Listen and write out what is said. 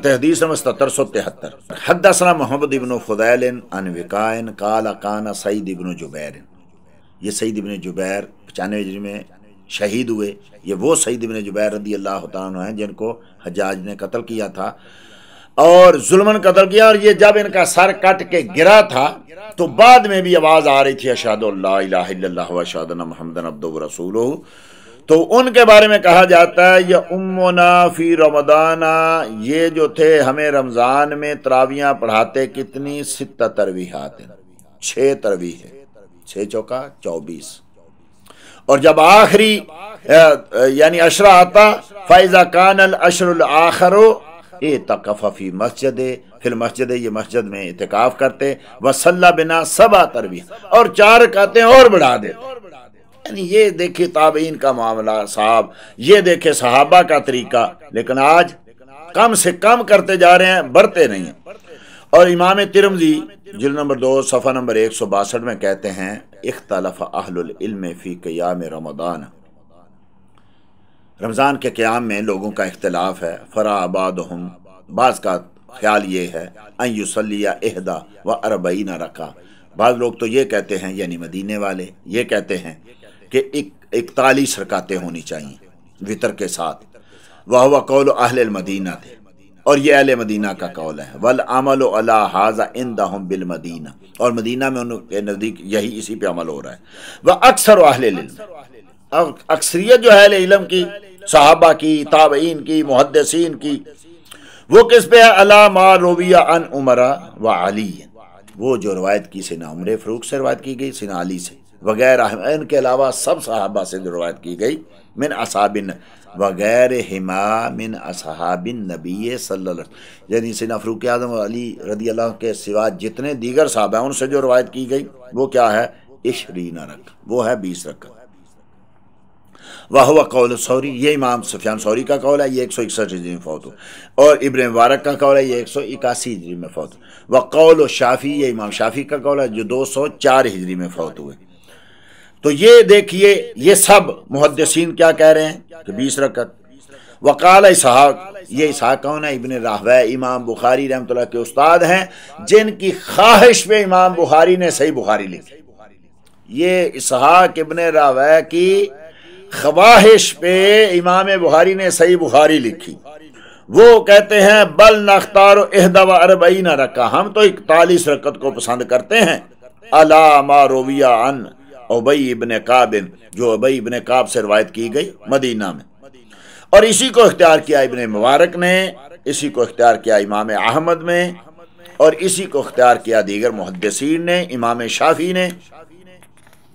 हदीस नंबर सतर सौ तिहत्तर हदसना मोहम्मद इबन फ़ुदैल अन विकायन काला काना सईद इबन जुबैर ये सईद इबन जुबैर पचानवे में शहीद हुए ये वो सईद इबन जुबैर रदी अल्लाह हैं जिनको हजाज ने कत्ल किया था और जुल्मन कत्ल किया और ये जब इनका सर कट के गिरा था तो बाद में भी आवाज़ आ रही थी अशाद अल्लाह अशादन महमदन अब्दुल रसूल तो उनके बारे में कहा जाता है या उमोना फी रमदाना ये जो थे हमें रमज़ान में तरावियाँ पढ़ाते कितनी सित तरवीहात छः तरवी है छः चौका चौबीस और जब आखिरी यानी अशरा आता फैजा कान अल अशर आखर ए तकफ़ी मस्जिद फिर मस्जिद ये मस्जिद में इतकाफ़ करते वसल्ला बिना सबा तरवी और चार कहते और बढ़ा देते અને યે દેખે તાબીન કા મામલા સાબ યે દેખે સાહાબા કા તરીકા લેકિન આજ કમ સે કમ કરતે જા રહે હે બરતે નહીં હૈ ઓર ઇમામ તિરમધી જુલ નંબર 2 સફા નંબર 162 મે કહેતે હે ઇખતલાફ અહલુલ ઇલમ ફિ કiyam રમાદાન રમાઝાન કે કiyam મે લોગો કા ઇખતલાફ હૈ ફરાબાદ હમ બાઝ કા ખ્યાલ યે હૈ અય સુલ્લિયા ઇહદા વ અરબૈના રકા બાઝ લોગ તો યે કહેતે હે યની મદિને વાલે યે કહેતે હે कि एक इकतालीस रकातें होनी चाहिए वितर के साथ वह वह कौल अहल मदीना थे और ये अहल मदीना का कौल है वल अमल अला हाजा इन दम बिल मदीना और मदीना में उनके नज़दीक यही इसी पे अमल हो रहा है वह अक्सर अहल अक्सरियत जो है इलम की साहबा की ताबीन की मुहदसिन की वो किस पे है अला मा रोबिया अन उमरा व अली वो जो रवायत की सिना उमर फ़रूक से रवायत की गई सिना अली से वगैरह इनके अलावा सब सहाबा से रवायत की गई मिन असाबिन वगैर हिमा मिन असहाबिन नबी सल्ला यानी सिन फ़रूक आजम अली रदी अल्लाह के सिवा जितने दीगर साहब हैं उनसे जो रवायत की गई वो क्या है इशरीन रख वो है बीस रख वाह हुआ कौल सौरी ये इमाम सफियान सौरी का कौल है ये एक सौ इकसठ हिजरी में फौत हो और इब्राहिम मुबारक का कौल है ये एक सौ इक्यासी हिजरी में फौत व कौल शाफ़ी ये इमाम शाफ़ी का कौल है जो दो सौ चार हिजरी में फौत हुए तो ये देखिए ये सब मुहदसिन क्या कह रहे हैं कि बीस रकत वकाल इसहाक ये इसहाक कौन है इबन राहवा इमाम बुखारी रहमत के उस्ताद हैं जिनकी ख्वाहिश पे इमाम बुखारी ने सही बुखारी लिखी ये इसहाक इबन राहवा की ख्वाहिश पे इमाम बुखारी ने सही बुखारी लिखी वो कहते हैं बल नख्तार अरबई न रखा हम तो इकतालीस रकत को पसंद करते हैं अला मारोविया अन उबई इबन काबिन जो उबई इबन काब से रवायत की गई मदीना में और इसी को इख्तियार किया इबन मुबारक ने इसी को इख्तियार किया इमाम अहमद में और इसी को इख्तियार किया दीगर मुहदसिन ने इमाम शाफी ने